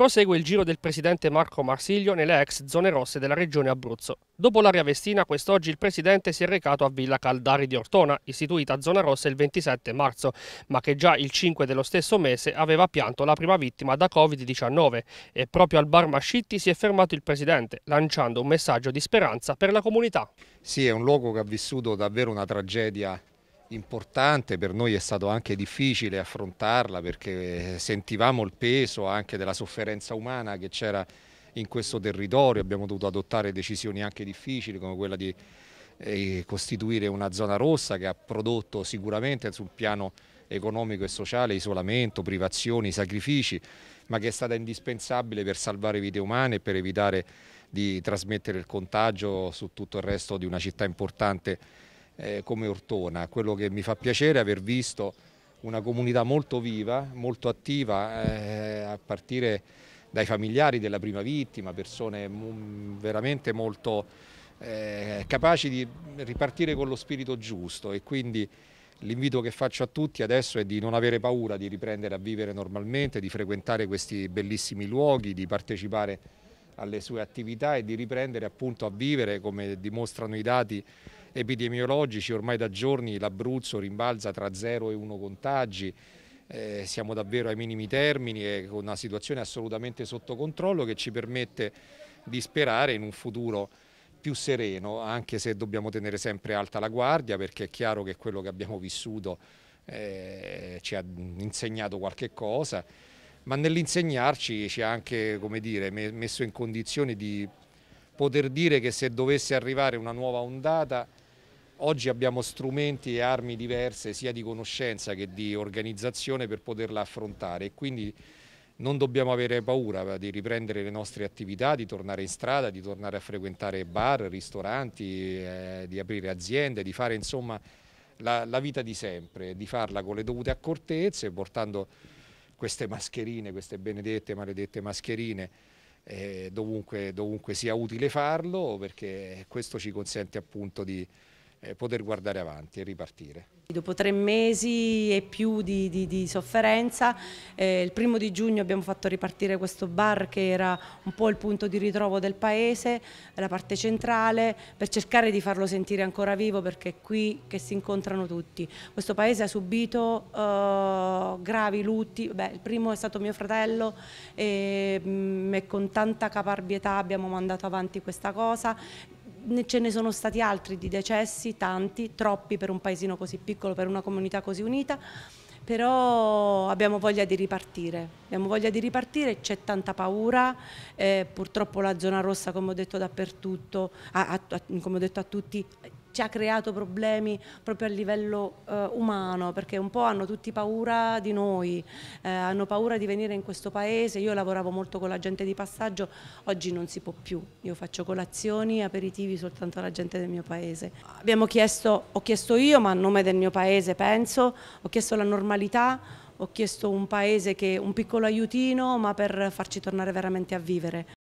prosegue il giro del presidente Marco Marsiglio nelle ex zone rosse della regione Abruzzo. Dopo l'area vestina, quest'oggi il presidente si è recato a Villa Caldari di Ortona, istituita zona rossa il 27 marzo, ma che già il 5 dello stesso mese aveva pianto la prima vittima da Covid-19. E proprio al bar Mascitti si è fermato il presidente, lanciando un messaggio di speranza per la comunità. Sì, è un luogo che ha vissuto davvero una tragedia importante, per noi è stato anche difficile affrontarla perché eh, sentivamo il peso anche della sofferenza umana che c'era in questo territorio, abbiamo dovuto adottare decisioni anche difficili come quella di eh, costituire una zona rossa che ha prodotto sicuramente sul piano economico e sociale isolamento, privazioni, sacrifici, ma che è stata indispensabile per salvare vite umane e per evitare di trasmettere il contagio su tutto il resto di una città importante eh, come Ortona. Quello che mi fa piacere è aver visto una comunità molto viva, molto attiva, eh, a partire dai familiari della prima vittima, persone veramente molto eh, capaci di ripartire con lo spirito giusto e quindi l'invito che faccio a tutti adesso è di non avere paura di riprendere a vivere normalmente, di frequentare questi bellissimi luoghi, di partecipare alle sue attività e di riprendere appunto a vivere come dimostrano i dati epidemiologici, ormai da giorni l'Abruzzo rimbalza tra 0 e 1 contagi, eh, siamo davvero ai minimi termini e con una situazione assolutamente sotto controllo che ci permette di sperare in un futuro più sereno, anche se dobbiamo tenere sempre alta la guardia perché è chiaro che quello che abbiamo vissuto eh, ci ha insegnato qualche cosa, ma nell'insegnarci ci ha anche dire, messo in condizione di poter dire che se dovesse arrivare una nuova ondata Oggi abbiamo strumenti e armi diverse sia di conoscenza che di organizzazione per poterla affrontare e quindi non dobbiamo avere paura eh, di riprendere le nostre attività, di tornare in strada, di tornare a frequentare bar, ristoranti, eh, di aprire aziende, di fare insomma la, la, vita di sempre, di farla con le dovute accortezze, portando queste mascherine, queste benedette, maledette mascherine, eh, dovunque, dovunque sia utile farlo, perché questo ci consente appunto di eh, poter guardare avanti e ripartire. Dopo tre mesi e più di, di, di sofferenza, eh, il primo di giugno abbiamo fatto ripartire questo bar che era un po' il punto di ritrovo del paese, la parte centrale, per cercare di farlo sentire ancora vivo perché è qui che si incontrano tutti. Questo paese ha subito eh, gravi lutti, Beh, il primo è stato mio fratello e, mh, mm, e con tanta caparbietà abbiamo mandato avanti questa cosa, ce ne sono stati altri di decessi, tanti, troppi per un paesino così piccolo, per una comunità così unita, però abbiamo voglia di ripartire, abbiamo voglia di ripartire, c'è tanta paura, eh, purtroppo la zona rossa come ho detto dappertutto, a, a, come ho detto a tutti, ci ha creato problemi proprio a livello eh, umano, perché un po' hanno tutti paura di noi, eh, hanno paura di venire in questo paese, io lavoravo molto con la gente di passaggio, oggi non si può più, io faccio colazioni, e aperitivi soltanto alla gente del mio paese. Abbiamo chiesto, ho chiesto io, ma a nome del mio paese penso, ho chiesto la normalità, ho chiesto un paese che un piccolo aiutino, ma per farci tornare veramente a vivere.